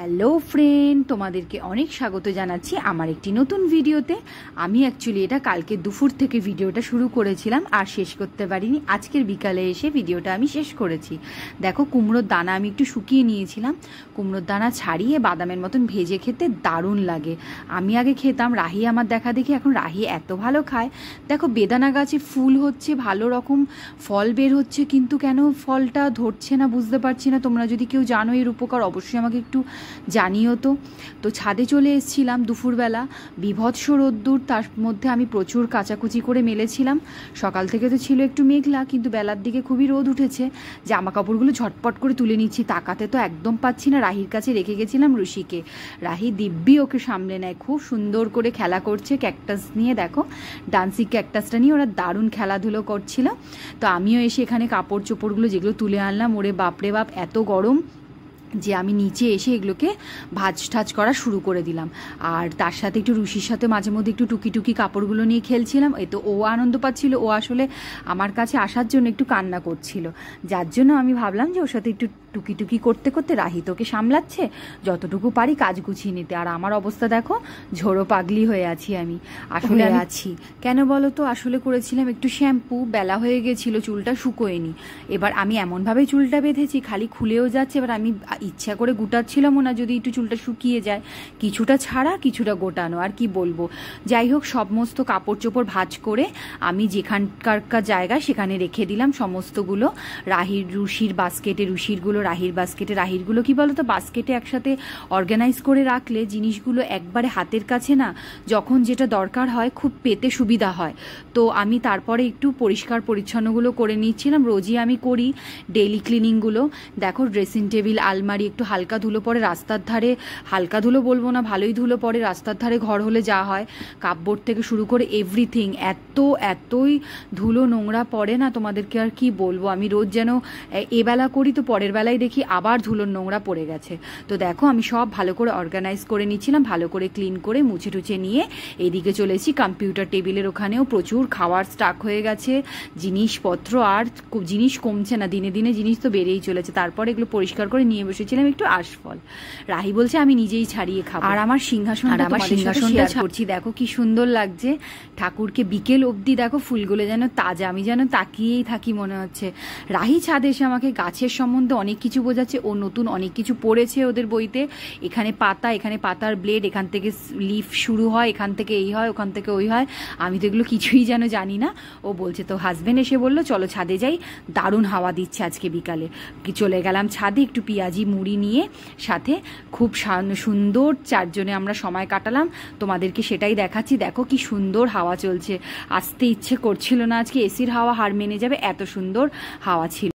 hello friend তোমাদেরকে অনেক স্বাগত জানাচ্ছি আমার একটি নতুন ভিডিওতে আমি অ্যাকচুয়ালি এটা কালকে দুপুর থেকে ভিডিওটা শুরু করেছিলাম আর শেষ করতে পারিনি আজকের বিকালে এসে ভিডিওটা আমি শেষ করেছি দেখো কুমড়োর দানা আমি একটু শুকিয়ে নিয়েছিলাম কুমড়োর দানা ছাড়িয়ে বাদামের মতন ভেজে খেতে দারুণ লাগে আমি আগে খেতাম রাহি আমার দেখা দেখি এখন রাহি এত ভালো খায় দেখো বেদানা গাছে ফুল হচ্ছে ভালো রকম ফল বের হচ্ছে কিন্তু কেন ফলটা ধরছে না বুঝতে পারছি না তোমরা যদি কেউ জানো এর উপকার অবশ্যই আমাকে একটু জানিও তো তো ছাদে চলে এসেছিলাম দুপুরবেলা বিভৎস রোদ্দুর তার মধ্যে আমি প্রচুর কাচাকুচি করে মেলেছিলাম সকাল থেকে তো ছিল একটু মেঘলা কিন্তু বেলার দিকে খুবই রোদ উঠেছে জামা কাপড়গুলো ঝটপট করে তুলে নিচ্ছি তাকাতে তো একদম পাচ্ছি না রাহির কাছে রেখে গেছিলাম ঋষিকে রাহি দিব্যি ওকে সামলে নেয় খুব সুন্দর করে খেলা করছে ক্যাকটাস নিয়ে দেখো ডান্সিং ক্যাকটাসটা নিয়ে ওরা দারুণ খেলাধুলো করছিল তো আমিও এসে এখানে কাপড় চোপড়গুলো যেগুলো তুলে আনলাম ওরে বাপরে বাপ এত গরম যে আমি নিচে এসে এগুলোকে ভাজ ঠাজ করা শুরু করে দিলাম আর তার সাথে একটু রুশির সাথে মাঝে মধ্যে একটু টুকি টুকি কাপড়গুলো নিয়ে খেলছিলাম এ তো ও আনন্দ পাচ্ছিল ও আসলে আমার কাছে আসার জন্য একটু কান্না করছিল যার জন্য আমি ভাবলাম যে ওর সাথে একটু টুকি টুকি করতে করতে রাহি তোকে সামলাচ্ছে যতটুকু পারি কাজ গুছিয়ে নিতে আর আমার অবস্থা দেখো ঝোড়ো পাগলি হয়ে আছি আমি আসলে আছি কেন বলো তো আসলে করেছিলাম একটু শ্যাম্পু বেলা হয়ে গেছিল চুলটা শুকোয়নি এবার আমি এমনভাবে চুলটা বেঁধেছি খালি খুলেও যাচ্ছে এবার আমি ইচ্ছা করে গুটাচ্ছিলামও না যদি একটু চুলটা শুকিয়ে যায় কিছুটা ছাড়া কিছুটা গোটানো আর কি বলবো যাই হোক সমস্ত কাপড় চোপড় ভাজ করে আমি যেখানকার জায়গা সেখানে রেখে দিলাম সমস্তগুলো রাহির রুশির বাস্কেটে রুশিরগুলো রাহির বাস্কেটে রাহিরগুলো কি বলতো বাস্কেটে একসাথে অর্গানাইজ করে রাখলে জিনিসগুলো একবারে হাতের কাছে না যখন যেটা দরকার হয় খুব পেতে সুবিধা হয় তো আমি তারপরে একটু পরিষ্কার পরিচ্ছন্নগুলো করে নিচ্ছিলাম রোজই আমি করি ডেইলি ক্লিনিংগুলো দেখো ড্রেসিং টেবিল আলমারি আলমারি একটু হালকা ধুলো পড়ে রাস্তার ধারে হালকা ধুলো বলবো না ভালোই ধুলো পড়ে রাস্তার ধারে ঘর হলে যা হয় কাপবোর্ড থেকে শুরু করে এভরিথিং এত এতই ধুলো নোংরা পড়ে না তোমাদেরকে আর কি বলবো আমি রোজ যেন এবেলা করি তো পরের বেলায় দেখি আবার ধুলো নোংরা পড়ে গেছে তো দেখো আমি সব ভালো করে অর্গানাইজ করে নিচ্ছিলাম ভালো করে ক্লিন করে মুছে টুছে নিয়ে এদিকে চলেছি কম্পিউটার টেবিলের ওখানেও প্রচুর খাওয়ার স্টাক হয়ে গেছে জিনিসপত্র আর জিনিস কমছে না দিনে দিনে জিনিস তো বেড়েই চলেছে তারপর এগুলো পরিষ্কার করে নিয়ে বসেছিলাম একটু আশফল রাহি বলছে আমি নিজেই ছাড়িয়ে খাবো আর আমার সিংহাসন আর আমার সিংহাসন করছি দেখো কি সুন্দর লাগছে ঠাকুরকে বিকেল অবধি দেখো ফুলগুলো যেন তাজা আমি যেন তাকিয়েই থাকি মনে হচ্ছে রাহি ছাদে এসে আমাকে গাছের সম্বন্ধে অনেক কিছু বোঝাচ্ছে ও নতুন অনেক কিছু পড়েছে ওদের বইতে এখানে পাতা এখানে পাতার ব্লেড এখান থেকে লিফ শুরু হয় এখান থেকে এই হয় ওখান থেকে ওই হয় আমি তো এগুলো কিছুই যেন জানি না ও বলছে তো হাজবেন্ড এসে বললো চলো ছাদে যাই দারুণ হাওয়া দিচ্ছে আজকে বিকালে চলে গেলাম ছাদে একটু পেঁয়াজি মুড়ি নিয়ে সাথে খুব সুন্দর চারজনে আমরা সময় কাটালাম তোমাদেরকে সেটাই দেখাচ্ছি দেখো কি সুন্দর হাওয়া চলছে আসতে ইচ্ছে করছিল না আজকে এসির হাওয়া হার মেনে যাবে এত সুন্দর হাওয়া ছিল